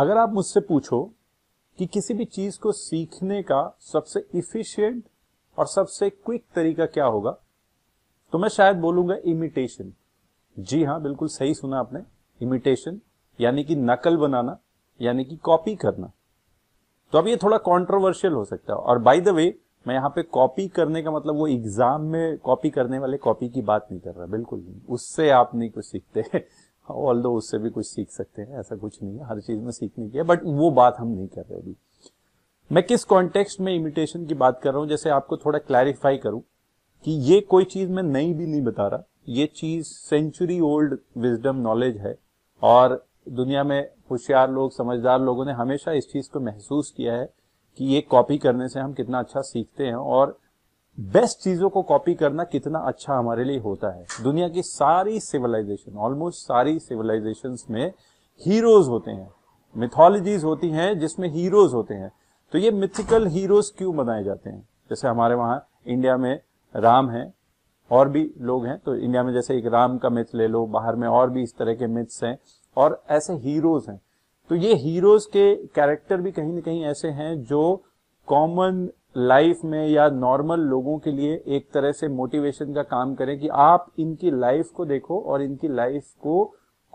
अगर आप मुझसे पूछो कि किसी भी चीज को सीखने का सबसे इफिशियंट और सबसे क्विक तरीका क्या होगा तो मैं शायद बोलूंगा इमिटेशन जी हाँ बिल्कुल सही सुना आपने इमिटेशन यानी कि नकल बनाना यानी कि कॉपी करना तो अब ये थोड़ा कॉन्ट्रोवर्शियल हो सकता है और बाय द वे मैं यहां पे कॉपी करने का मतलब वो एग्जाम में कॉपी करने वाले कॉपी की बात नहीं कर रहा बिल्कुल नहीं उससे आप नहीं कुछ सीखते ऑल दो उससे भी कुछ सीख सकते हैं ऐसा कुछ नहीं है हर चीज में सीखने की है बट वो बात हम नहीं कर रहे अभी मैं किस कॉन्टेक्स्ट में इमिटेशन की बात कर रहा हूं जैसे आपको थोड़ा क्लैरिफाई करूं कि ये कोई चीज मैं नई भी नहीं बता रहा ये चीज सेंचुरी ओल्ड विजडम नॉलेज है और दुनिया में होशियार लोग समझदार लोगों ने हमेशा इस चीज को महसूस किया है कि ये कॉपी करने से हम कितना अच्छा सीखते हैं और बेस्ट चीजों को कॉपी करना कितना अच्छा हमारे लिए होता है दुनिया की सारी सिविलाइजेशन ऑलमोस्ट सारी सिविलाइजेशन में हीरोज होते हैं मिथोलॉजीज होती हैं जिसमें हीरोज होते हैं तो ये मिथिकल हीरोज क्यों बनाए जाते हैं जैसे हमारे वहां इंडिया में राम है और भी लोग हैं तो इंडिया में जैसे एक राम का मिथ ले लो बाहर में और भी इस तरह के मिथ्स हैं और ऐसे हीरोज हैं तो ये हीरोज के कैरेक्टर भी कहीं ना कहीं ऐसे हैं जो कॉमन लाइफ में या नॉर्मल लोगों के लिए एक तरह से मोटिवेशन का काम करें कि आप इनकी लाइफ को देखो और इनकी लाइफ को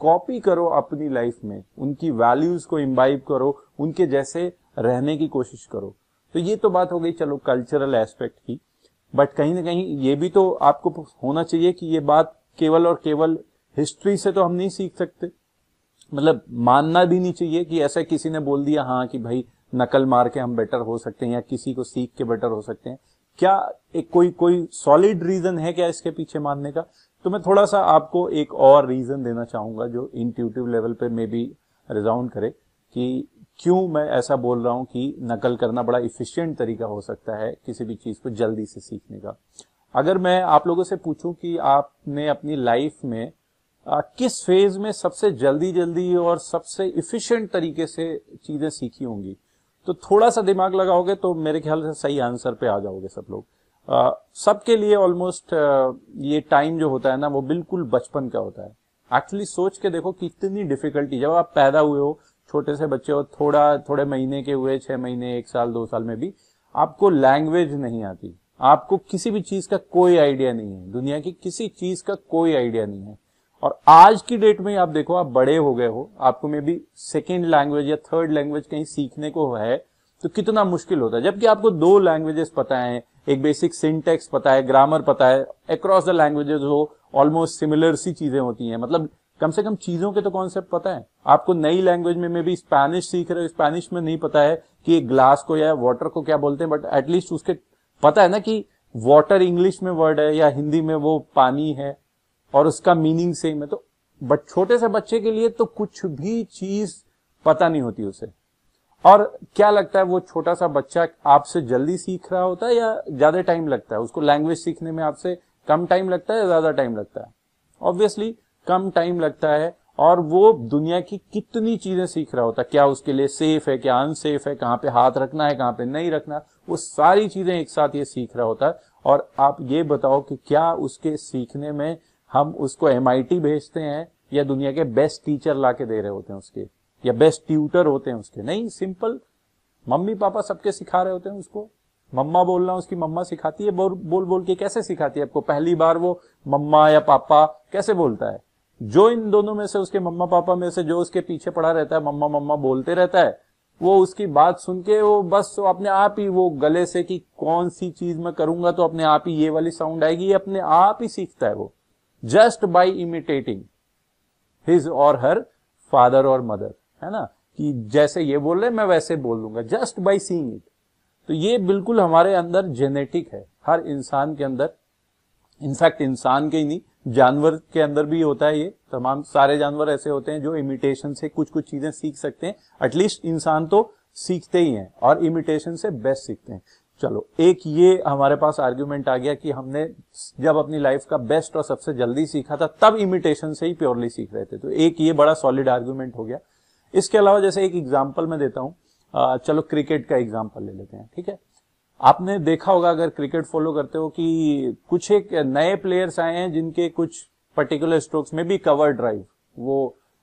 कॉपी करो अपनी लाइफ में उनकी वैल्यूज को इम्बाइब करो उनके जैसे रहने की कोशिश करो तो ये तो बात हो गई चलो कल्चरल एस्पेक्ट की बट कहीं ना कहीं ये भी तो आपको होना चाहिए कि ये बात केवल और केवल हिस्ट्री से तो हम नहीं सीख सकते मतलब मानना भी नहीं चाहिए कि ऐसा किसी ने बोल दिया हाँ कि भाई नकल मार के हम बेटर हो सकते हैं या किसी को सीख के बेटर हो सकते हैं क्या एक कोई कोई सॉलिड रीजन है क्या इसके पीछे मानने का तो मैं थोड़ा सा आपको एक और रीजन देना चाहूंगा जो इंट्यूटिव लेवल पे मे बी रिजाउंड करे कि क्यों मैं ऐसा बोल रहा हूं कि नकल करना बड़ा इफिशियंट तरीका हो सकता है किसी भी चीज को जल्दी से सीखने का अगर मैं आप लोगों से पूछूं कि आपने अपनी लाइफ में आ, किस फेज में सबसे जल्दी जल्दी और सबसे इफिशियंट तरीके से चीजें सीखी होंगी तो थोड़ा सा दिमाग लगाओगे तो मेरे ख्याल से सही आंसर पे आ जाओगे सब लोग सबके लिए ऑलमोस्ट ये टाइम जो होता है ना वो बिल्कुल बचपन का होता है एक्चुअली सोच के देखो कितनी डिफिकल्टी जब आप पैदा हुए हो छोटे से बच्चे हो थोड़ा थोड़े महीने के हुए छह महीने एक साल दो साल में भी आपको लैंग्वेज नहीं आती आपको किसी भी चीज का कोई आइडिया नहीं है दुनिया की किसी चीज का कोई आइडिया नहीं है और आज की डेट में आप देखो आप बड़े हो गए हो आपको मे बी सेकेंड लैंग्वेज या थर्ड लैंग्वेज कहीं सीखने को है तो कितना मुश्किल होता है जबकि आपको दो लैंग्वेजेस पता है एक बेसिक सिंटेक्स पता है ग्रामर पता है अक्रॉस द लैंग्वेजेस हो ऑलमोस्ट सिमिलर सी चीजें होती हैं मतलब कम से कम चीजों के तो कॉन्सेप्ट पता है आपको नई लैंग्वेज में मे भी स्पेनिश सीख रहे हो स्पेनिश में नहीं पता है कि एक ग्लास को या वाटर को क्या बोलते हैं बट एटलीस्ट उसके पता है ना कि वाटर इंग्लिश में वर्ड है या हिंदी में वो पानी है और उसका मीनिंग सेम है तो बट छोटे से बच्चे के लिए तो कुछ भी चीज पता नहीं होती उसे और क्या लगता है वो छोटा सा बच्चा आपसे जल्दी सीख रहा होता है या ज्यादा टाइम लगता है उसको लैंग्वेज सीखने में आपसे कम टाइम लगता है या ज्यादा टाइम लगता है ऑब्वियसली कम टाइम लगता है और वो दुनिया की कितनी चीजें सीख रहा होता है क्या उसके लिए सेफ है क्या अनसेफ है कहाँ पे हाथ रखना है कहाँ पे नहीं रखना वो सारी चीजें एक साथ ये सीख रहा होता है और आप ये बताओ कि क्या उसके सीखने में हम उसको एम भेजते हैं या दुनिया के बेस्ट टीचर ला के दे रहे होते हैं उसके या बेस्ट ट्यूटर होते हैं उसके नहीं सिंपल मम्मी पापा सबके सिखा रहे होते हैं उसको मम्मा बोलना उसकी मम्मा सिखाती है बोल बोल बोल के कैसे सिखाती है आपको पहली बार वो मम्मा या पापा कैसे बोलता है जो इन दोनों में से उसके मम्मा पापा में से जो उसके पीछे पड़ा रहता है मम्मा मम्मा बोलते रहता है वो उसकी बात सुन के वो बस वो अपने आप ही वो गले से कि कौन सी चीज मैं करूंगा तो अपने आप ही ये वाली साउंड आएगी अपने आप ही सीखता है वो जस्ट बाय इमिटेटिंग हिज और हर फादर और मदर है ना कि जैसे ये बोल रहे मैं वैसे बोल दूंगा जस्ट बाय सीइंग इट तो ये बिल्कुल हमारे अंदर जेनेटिक है हर इंसान के अंदर इनफैक्ट इंसान के ही नहीं जानवर के अंदर भी होता है ये तमाम सारे जानवर ऐसे होते हैं जो इमिटेशन से कुछ कुछ चीजें सीख सकते हैं एटलीस्ट इंसान तो सीखते ही हैं और इमिटेशन से बेस्ट सीखते हैं चलो एक ये हमारे पास आर्ग्यूमेंट आ गया कि हमने जब अपनी लाइफ का बेस्ट और सबसे जल्दी सीखा था तब इमिटेशन से ही प्योरली सीख रहे थे तो एक ये बड़ा सॉलिड आर्ग्यूमेंट हो गया इसके अलावा जैसे एक एग्जाम्पल मैं देता हूँ चलो क्रिकेट का एग्जाम्पल ले लेते हैं ठीक है आपने देखा होगा अगर क्रिकेट फॉलो करते हो कि कुछ एक नए प्लेयर्स आए हैं जिनके कुछ पर्टिकुलर स्ट्रोक्स में भी कवर ड्राइव वो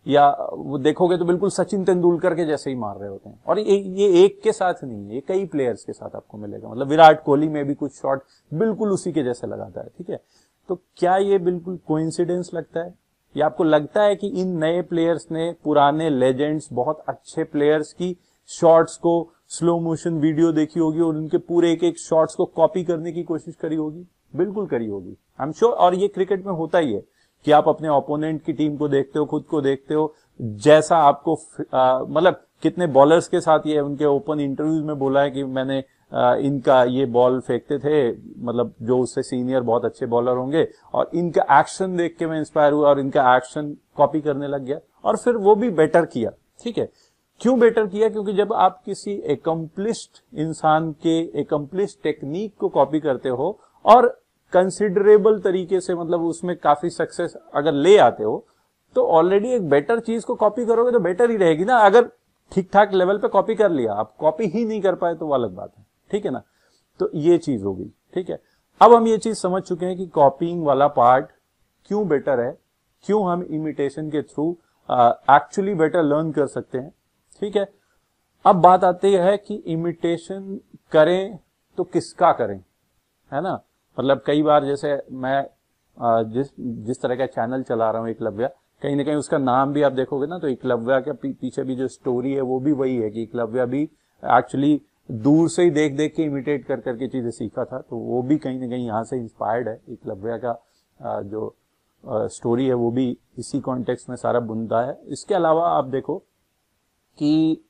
या वो देखोगे तो बिल्कुल सचिन तेंदुलकर के जैसे ही मार रहे होते हैं और ये ये एक के साथ नहीं है ये कई प्लेयर्स के साथ आपको मिलेगा मतलब विराट कोहली में भी कुछ शॉट बिल्कुल उसी के जैसे लगाता है ठीक है तो क्या ये बिल्कुल कोइंसिडेंस लगता है या आपको लगता है कि इन नए प्लेयर्स ने पुराने लेजेंड्स बहुत अच्छे प्लेयर्स की शॉट्स को स्लो मोशन वीडियो देखी होगी और उनके पूरे एक एक शॉट्स को कॉपी करने की कोशिश करी होगी बिल्कुल करी होगी आई एम श्योर और ये क्रिकेट में होता ही है कि आप अपने ओपोनेंट की टीम को देखते हो खुद को देखते हो जैसा आपको मतलब कितने बॉलर्स के साथ ये उनके ओपन इंटरव्यूज में बोला है कि मैंने आ, इनका ये बॉल फेंकते थे मतलब जो उससे सीनियर बहुत अच्छे बॉलर होंगे और इनका एक्शन देख के मैं इंस्पायर हुआ और इनका एक्शन कॉपी करने लग गया और फिर वो भी बेटर किया ठीक है क्यों बेटर किया क्योंकि जब आप किसी एकम्प्लिस्ड इंसान के एकम्प्लिस्ड टेक्निक को कॉपी करते हो और कंसिडरेबल तरीके से मतलब उसमें काफी सक्सेस अगर ले आते हो तो ऑलरेडी एक बेटर चीज को कॉपी करोगे तो बेटर ही रहेगी ना अगर ठीक ठाक लेवल पे कॉपी कर लिया आप कॉपी ही नहीं कर पाए तो वो अलग बात है ठीक है ना तो ये चीज होगी ठीक है अब हम ये चीज समझ चुके हैं कि कॉपिंग वाला पार्ट क्यों बेटर है क्यों हम इमिटेशन के थ्रू एक्चुअली बेटर लर्न कर सकते हैं ठीक है अब बात आती है कि इमिटेशन करें तो किसका करें है ना मतलब कई बार जैसे मैं जिस जिस तरह का चैनल चला रहा हूँ एकलव्या कहीं ना कहीं उसका नाम भी आप देखोगे ना तो इकलव्या के पीछे भी जो स्टोरी है वो भी वही है कि इकलव्या भी एक्चुअली दूर से ही देख देख के इमिटेट कर करके चीजें सीखा था तो वो भी कहीं ना कहीं यहाँ से इंस्पायर्ड है इकलव्या का जो स्टोरी है वो भी इसी कॉन्टेक्स्ट में सारा बुनता है इसके अलावा आप देखो कि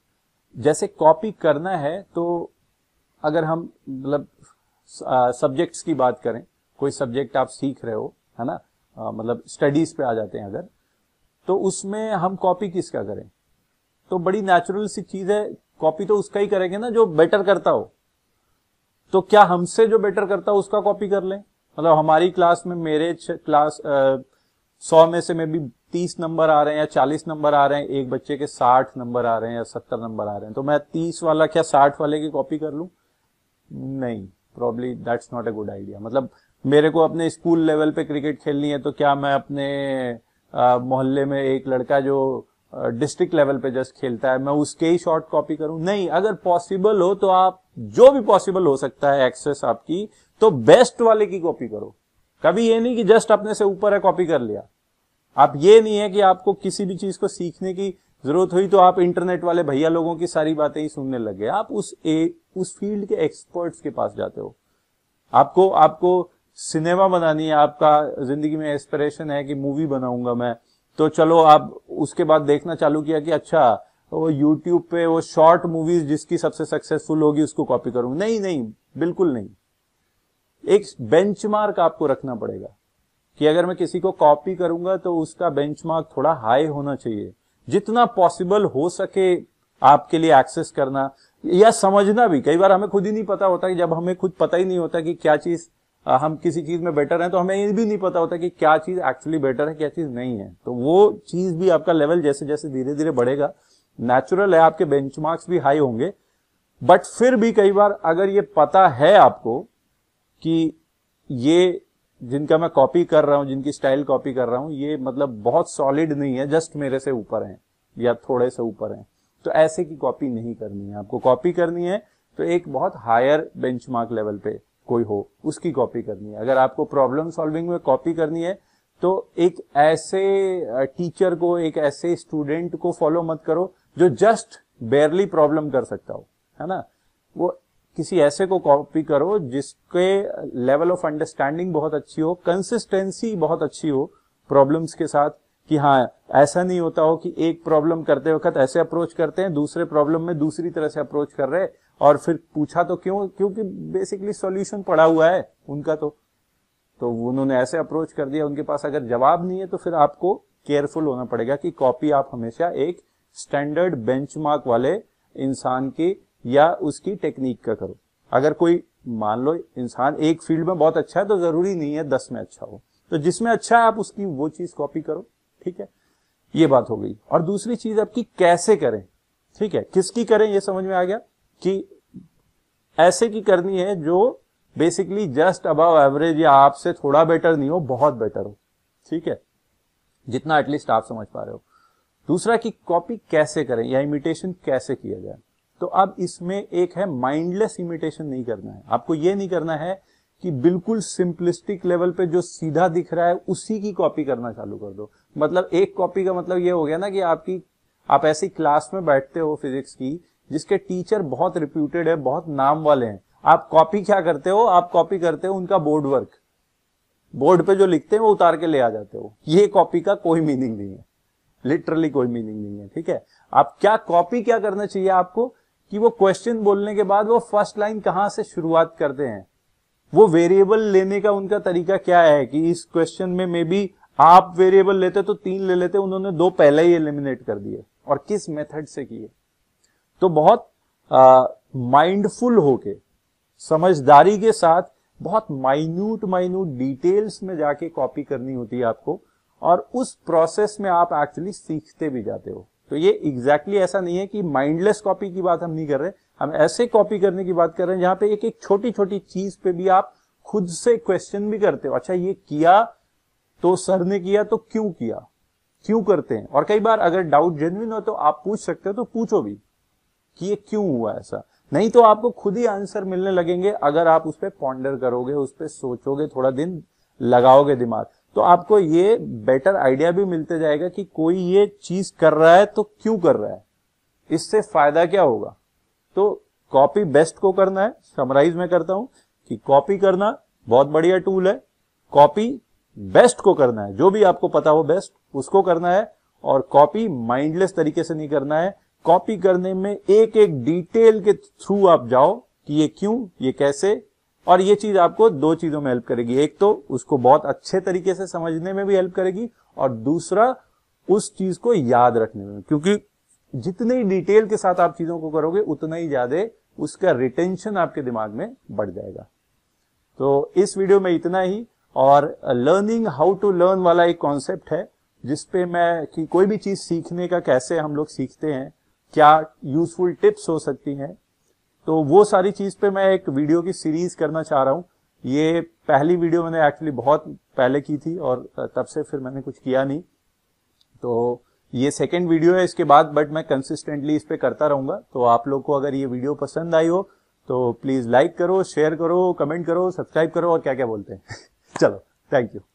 जैसे कॉपी करना है तो अगर हम मतलब सब्जेक्ट्स की बात करें कोई सब्जेक्ट आप सीख रहे हो है ना आ, मतलब स्टडीज पे आ जाते हैं अगर तो उसमें हम कॉपी किसका करें तो बड़ी नेचुरल सी चीज है कॉपी तो उसका ही करेंगे ना जो बेटर करता हो तो क्या हमसे जो बेटर करता हो उसका कॉपी कर लें मतलब हमारी क्लास में मेरे क्लास सौ में से मे भी तीस नंबर आ रहे हैं या चालीस नंबर आ रहे हैं एक बच्चे के साठ नंबर आ रहे हैं या सत्तर नंबर आ रहे हैं तो मैं तीस वाला क्या साठ वाले की कॉपी कर लू नहीं probably that's not a good idea मतलब मेरे को अपने स्कूल लेवल पे क्रिकेट खेलनी है तो क्या मैं अपने मोहल्ले में एक लड़का जो डिस्ट्रिक्ट लेवल पे जस्ट खेलता है मैं उसके ही शॉर्ट कॉपी करूं नहीं अगर पॉसिबल हो तो आप जो भी पॉसिबल हो सकता है एक्सेस आपकी तो बेस्ट वाले की कॉपी करो कभी ये नहीं कि जस्ट अपने से ऊपर है कॉपी कर लिया आप ये नहीं है कि आपको किसी भी चीज को सीखने की जरूरत हुई तो आप इंटरनेट वाले भैया लोगों की सारी बातें ही सुनने लग गए आप उस ए, उस फील्ड के एक्सपर्ट्स के पास जाते हो आपको आपको सिनेमा बनानी है आपका जिंदगी में एस्पिरेशन है कि मूवी बनाऊंगा मैं तो चलो आप उसके बाद देखना चालू किया कि अच्छा वो यूट्यूब पे वो शॉर्ट मूवीज जिसकी सबसे सक्सेसफुल होगी उसको कॉपी करूंगा नहीं नहीं बिल्कुल नहीं एक बेंचमार्क आपको रखना पड़ेगा कि अगर मैं किसी को कॉपी करूंगा तो उसका बेंचमार्क थोड़ा हाई होना चाहिए जितना पॉसिबल हो सके आपके लिए एक्सेस करना या समझना भी कई बार हमें खुद ही नहीं पता होता कि जब हमें खुद पता ही नहीं होता कि क्या चीज हम किसी चीज में बेटर हैं तो हमें ये भी नहीं पता होता कि क्या चीज एक्चुअली बेटर है क्या चीज नहीं है तो वो चीज भी आपका लेवल जैसे जैसे धीरे धीरे बढ़ेगा नेचुरल है आपके बेंच भी हाई होंगे बट फिर भी कई बार अगर ये पता है आपको कि ये जिनका मैं कॉपी कर रहा हूँ जिनकी स्टाइल कॉपी कर रहा हूं ये मतलब बहुत सॉलिड नहीं है जस्ट मेरे से ऊपर है या थोड़े से ऊपर है तो ऐसे की कॉपी नहीं करनी है आपको कॉपी करनी है तो एक बहुत हायर बेंचमार्क लेवल पे कोई हो उसकी कॉपी करनी है अगर आपको प्रॉब्लम सॉल्विंग में कॉपी करनी है तो एक ऐसे टीचर को एक ऐसे स्टूडेंट को फॉलो मत करो जो जस्ट बेरली प्रॉब्लम कर सकता हो है ना वो किसी ऐसे को कॉपी करो जिसके लेवल ऑफ अंडरस्टैंडिंग बहुत अच्छी हो कंसिस्टेंसी बहुत अच्छी हो प्रॉब्लम्स के साथ कि हाँ ऐसा नहीं होता हो कि एक प्रॉब्लम करते वक्त ऐसे अप्रोच करते हैं दूसरे प्रॉब्लम में दूसरी तरह से अप्रोच कर रहे और फिर पूछा तो क्यों क्योंकि बेसिकली सॉल्यूशन पड़ा हुआ है उनका तो तो उन्होंने ऐसे अप्रोच कर दिया उनके पास अगर जवाब नहीं है तो फिर आपको केयरफुल होना पड़ेगा कि कॉपी आप हमेशा एक स्टैंडर्ड बेंचमार्क वाले इंसान की या उसकी टेक्निक का करो अगर कोई मान लो इंसान एक फील्ड में बहुत अच्छा है तो जरूरी नहीं है दस में अच्छा हो तो जिसमें अच्छा है आप उसकी वो चीज कॉपी करो ठीक है ये बात हो गई और दूसरी चीज आपकी कैसे करें ठीक है किसकी करें ये समझ में आ गया कि ऐसे की करनी है जो बेसिकली जस्ट अबव एवरेज या आपसे थोड़ा बेटर नहीं हो बहुत बेटर हो ठीक है जितना एटलीस्ट आप समझ पा रहे हो दूसरा कि कॉपी कैसे करें या इमिटेशन कैसे किया जाए तो अब इसमें एक है माइंडलेस इमिटेशन नहीं करना है आपको ये नहीं करना है कि बिल्कुल सिंपलिस्टिक लेवल पे जो सीधा दिख रहा है उसी की कॉपी करना चालू कर दो मतलब एक कॉपी का मतलब ये हो गया ना कि आपकी आप ऐसी क्लास में बैठते हो फिजिक्स की जिसके टीचर बहुत रिप्यूटेड है बहुत नाम वाले हैं आप कॉपी क्या करते हो आप कॉपी करते हो उनका बोर्ड वर्क बोर्ड पे जो लिखते हैं वो उतार के ले आ जाते हो ये कॉपी का कोई मीनिंग नहीं है लिटरली कोई मीनिंग नहीं है ठीक है आप क्या कॉपी क्या करना चाहिए आपको कि वो क्वेश्चन बोलने के बाद वो फर्स्ट लाइन कहां से शुरुआत करते हैं वो वेरिएबल लेने का उनका तरीका क्या है कि इस क्वेश्चन में मे बी आप वेरिएबल लेते तो तीन ले लेते उन्होंने दो पहले ही एलिमिनेट कर दिए और किस मेथड से किए तो बहुत माइंडफुल होके समझदारी के साथ बहुत माइन्यूट माइन्यूट डिटेल्स में जाके कॉपी करनी होती है आपको और उस प्रोसेस में आप एक्चुअली सीखते भी जाते हो तो ये एग्जैक्टली exactly ऐसा नहीं है कि माइंडलेस कॉपी की बात हम नहीं कर रहे हम ऐसे कॉपी करने की बात कर रहे हैं जहां पे एक एक छोटी छोटी चीज पे भी आप खुद से क्वेश्चन भी करते हो अच्छा ये किया तो सर ने किया तो क्यों किया क्यों करते हैं और कई बार अगर डाउट जेनविन हो तो आप पूछ सकते हो तो पूछो भी कि ये क्यों हुआ ऐसा नहीं तो आपको खुद ही आंसर मिलने लगेंगे अगर आप उस पर पॉन्डर करोगे उस पर सोचोगे थोड़ा दिन लगाओगे दिमाग तो आपको ये बेटर आइडिया भी मिलते जाएगा कि कोई ये चीज कर रहा है तो क्यों कर रहा है इससे फायदा क्या होगा तो कॉपी बेस्ट को करना है समराइज में करता हूं कि कॉपी करना बहुत बढ़िया टूल है कॉपी बेस्ट को करना है जो भी आपको पता हो बेस्ट उसको करना है और कॉपी माइंडलेस तरीके से नहीं करना है कॉपी करने में एक एक डिटेल के थ्रू आप जाओ कि ये क्यों ये कैसे और ये चीज आपको दो चीजों में हेल्प करेगी एक तो उसको बहुत अच्छे तरीके से समझने में भी हेल्प करेगी और दूसरा उस चीज को याद रखने में क्योंकि जितनी डिटेल के साथ आप चीजों को करोगे उतना ही ज्यादा उसका रिटेंशन आपके दिमाग में बढ़ जाएगा तो इस वीडियो में इतना ही और लर्निंग हाउ टू लर्न वाला एक कॉन्सेप्ट है जिसपे मैं कि कोई भी चीज सीखने का कैसे हम लोग सीखते हैं क्या यूजफुल टिप्स हो सकती हैं तो वो सारी चीज पे मैं एक वीडियो की सीरीज करना चाह रहा हूँ ये पहली वीडियो मैंने एक्चुअली बहुत पहले की थी और तब से फिर मैंने कुछ किया नहीं तो ये सेकेंड वीडियो है इसके बाद बट मैं कंसिस्टेंटली इस पर करता रहूंगा तो आप लोग को अगर ये वीडियो पसंद आई हो तो प्लीज लाइक करो शेयर करो कमेंट करो सब्सक्राइब करो और क्या क्या बोलते हैं चलो थैंक यू